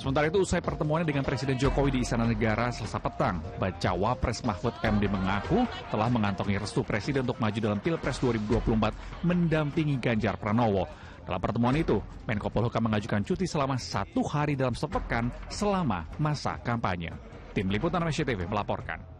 Sementara itu usai pertemuannya dengan Presiden Jokowi di Istana Negara selasa petang, Bacawa Pres Mahfud MD mengaku telah mengantongi restu Presiden untuk maju dalam Pilpres 2024 mendampingi Ganjar Pranowo. Dalam pertemuan itu, Menko Polhukam mengajukan cuti selama satu hari dalam sepekan selama masa kampanye. Tim Liputan MSCTV melaporkan.